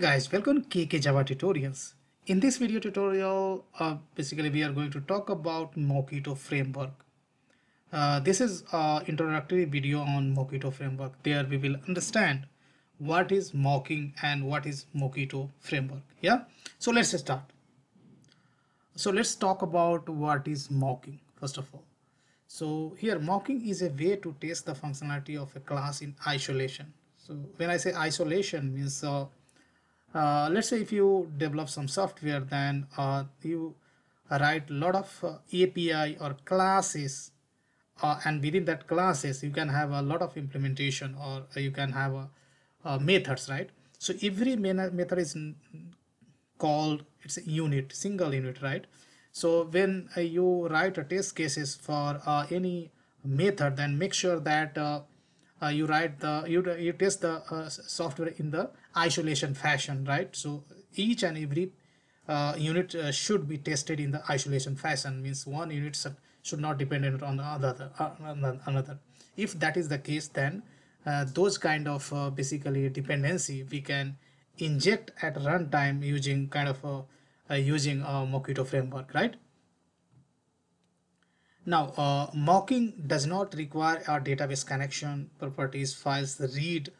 guys, welcome to KK Java Tutorials. In this video tutorial, uh, basically we are going to talk about Mockito framework. Uh, this is an introductory video on Mockito framework. There we will understand what is mocking and what is Mockito framework. Yeah, so let's start. So let's talk about what is mocking first of all. So here mocking is a way to test the functionality of a class in isolation. So when I say isolation means uh, uh, let's say if you develop some software then uh, you write a lot of uh, API or classes uh, and within that classes you can have a lot of implementation or you can have uh, uh, methods right so every method is called it's a unit single unit right so when you write a test cases for any method then make sure that you write the you, you test the software in the isolation fashion, right? So each and every uh, unit uh, should be tested in the isolation fashion means one unit should not depend on another uh, another if that is the case then uh, those kind of uh, basically dependency we can inject at runtime using kind of using a Mockito framework right now uh, mocking does not require a database connection properties files read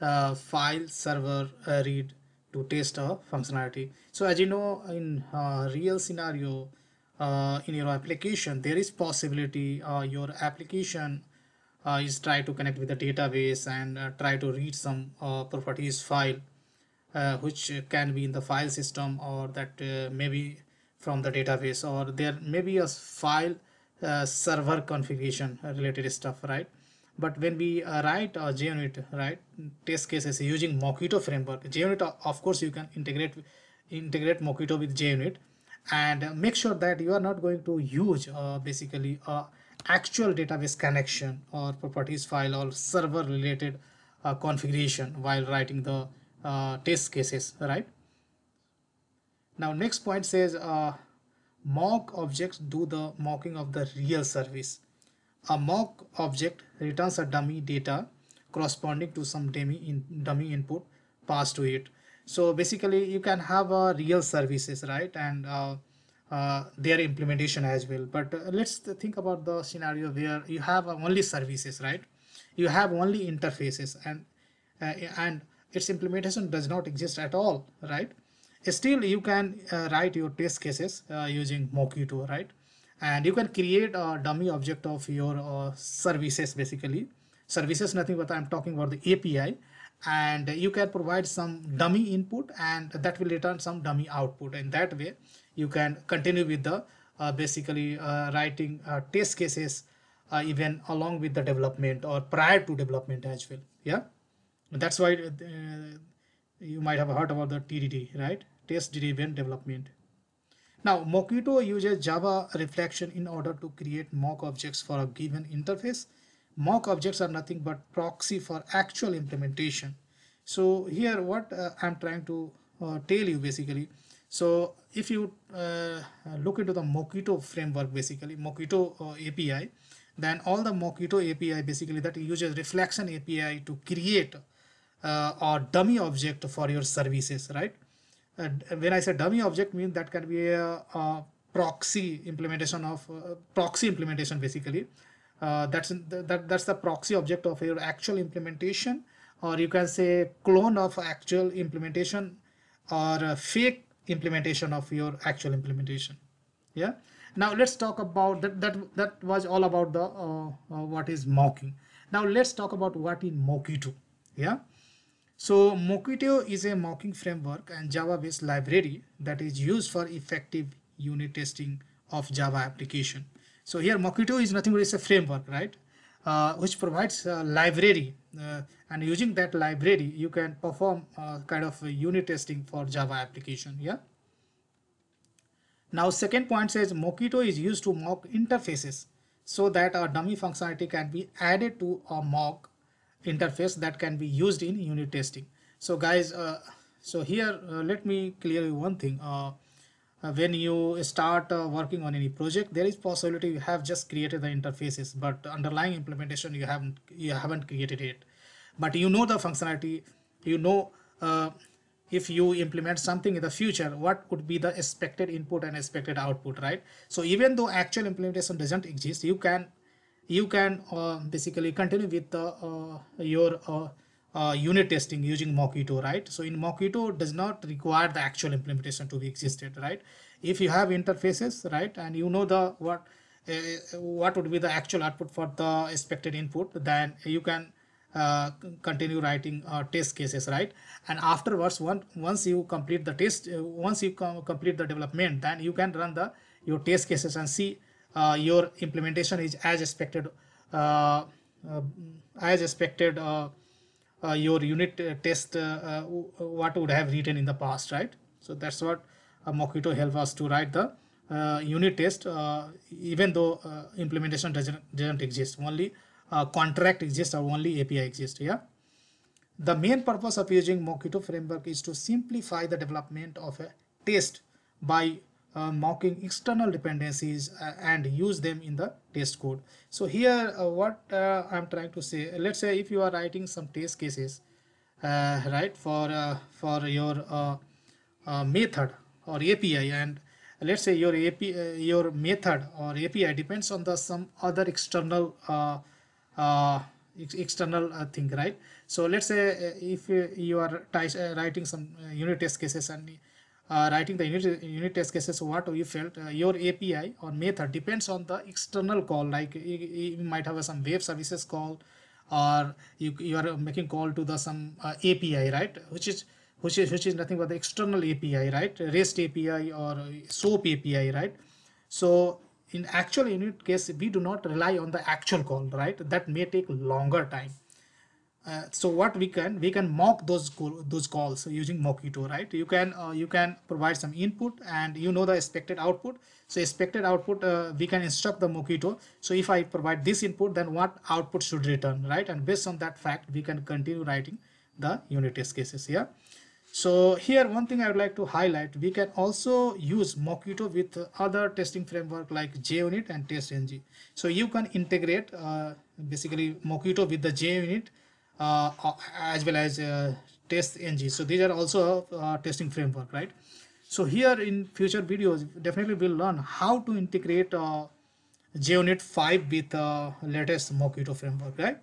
uh, file server uh, read to test a functionality. So as you know, in uh, real scenario, uh, in your application, there is possibility uh, your application is try to connect with the database and try to read some properties file, which can be in the file system or that maybe from the database or there may be a file server configuration related stuff, right? But when we uh, write a JUnit, right, test cases using Mockito framework, JUnit, uh, of course, you can integrate integrate Mockito with JUnit and uh, make sure that you are not going to use uh, basically a uh, actual database connection or properties file or server related uh, configuration while writing the test cases, right? Now, next point says mock objects do the mocking of the real service. A mock object returns a dummy data corresponding to some dummy, in, dummy input passed to it. So basically you can have a real services, right? And uh, uh, their implementation as well. But uh, let's think about the scenario where you have only services, right? You have only interfaces and uh, and its implementation does not exist at all, right? Still, you can uh, write your test cases using Mockito, right? and you can create a dummy object of your uh, services basically services nothing but i'm talking about the api and you can provide some dummy input and that will return some dummy output and that way you can continue with the uh, basically uh, writing uh, test cases uh, even along with the development or prior to development as well yeah that's why uh, you might have heard about the tdd right test driven development now, Mockito uses Java reflection in order to create mock objects for a given interface. Mock objects are nothing but proxy for actual implementation. So here what uh, I'm trying to uh, tell you basically. So if you uh, look into the Mockito framework, basically Mockito uh, API, then all the Mockito API basically that uses reflection API to create uh, or dummy object for your services, right? and when I say dummy object, means that can be a, a proxy implementation of uh, proxy implementation basically. Uh, that's that that's the proxy object of your actual implementation, or you can say clone of actual implementation, or fake implementation of your actual implementation. Yeah. Now let's talk about that. That that was all about the uh, uh what is mocking. Now let's talk about what is Mockito. Yeah. So Mockito is a mocking framework and Java-based library that is used for effective unit testing of Java application. So here Mockito is nothing but it's a framework, right? Uh, which provides a library uh, and using that library you can perform uh, kind of unit testing for Java application, yeah? Now second point says Mockito is used to mock interfaces so that a dummy functionality can be added to a mock interface that can be used in unit testing so guys uh, so here uh, let me clear you one thing uh, uh when you start uh, working on any project there is possibility you have just created the interfaces but underlying implementation you haven't you haven't created it but you know the functionality you know uh, if you implement something in the future what could be the expected input and expected output right so even though actual implementation doesn't exist you can you can uh, basically continue with uh, your uh, uh, unit testing using Mockito, right? So in Mockito does not require the actual implementation to be existed, right? If you have interfaces, right, and you know the what uh, what would be the actual output for the expected input, then you can uh, continue writing uh, test cases right and afterwards one once you complete the test uh, once you com complete the development then you can run the your test cases and see uh, your implementation is as expected uh, uh as expected uh, uh, your unit test what would have written in the past right so that's what uh, mockito help us to write the unit test even though implementation doesn't doesn't exist only contract exists or only api exists yeah the main purpose of using Mockito framework is to simplify the development of a test by uh, mocking external dependencies uh, and use them in the test code. So here uh, what uh, I'm trying to say, uh, let's say if you are writing some test cases, uh, right, for, for your method or API and let's say your your method or API depends on the some other external ex external thing, right? So let's say if you are writing some unit test cases and uh, writing the unit, unit test cases what you felt uh, your API or method depends on the external call like you, you might have some web services call or you, you are making call to the some uh, API right which is which is which is nothing but the external API, right? REST API or SOAP API, right? So in actual unit case, we do not rely on the actual call, right? That may take longer time uh, so what we can we can mock those call, those calls using mockito right you can uh, you can provide some input and you know the expected output so expected output uh, we can instruct the mockito so if i provide this input then what output should return right and based on that fact we can continue writing the unit test cases here so here one thing i would like to highlight we can also use mockito with other testing framework like junit and testng so you can integrate uh, basically mockito with the junit uh, uh, as well as uh, test ng so these are also testing framework right so here in future videos definitely we'll learn how to integrate JUnit 5 with uh, latest Mockito framework, right?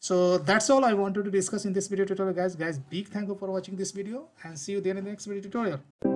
So that's all I wanted to discuss in this video tutorial, guys. Guys, big thank you for watching this video and see you there in the next video tutorial.